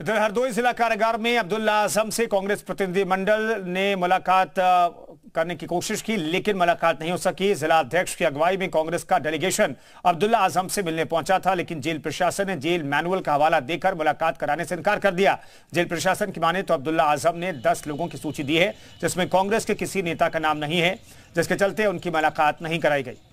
इधर हरदोई जिला कारागार में अब्दुल्ला आजम से कांग्रेस प्रतिनिधिमंडल ने मुलाकात करने की कोशिश की लेकिन मुलाकात नहीं हो सकी जिला अध्यक्ष की अगुवाई में कांग्रेस का डेलीगेशन अब्दुल्ला आजम से मिलने पहुंचा था लेकिन जेल प्रशासन ने जेल मैनुअल का हवाला देकर मुलाकात कराने से इनकार कर दिया जेल प्रशासन की माने तो अब्दुल्ला आजम ने दस लोगों की सूची दी है जिसमें कांग्रेस के किसी नेता का नाम नहीं है जिसके चलते उनकी मुलाकात नहीं कराई गई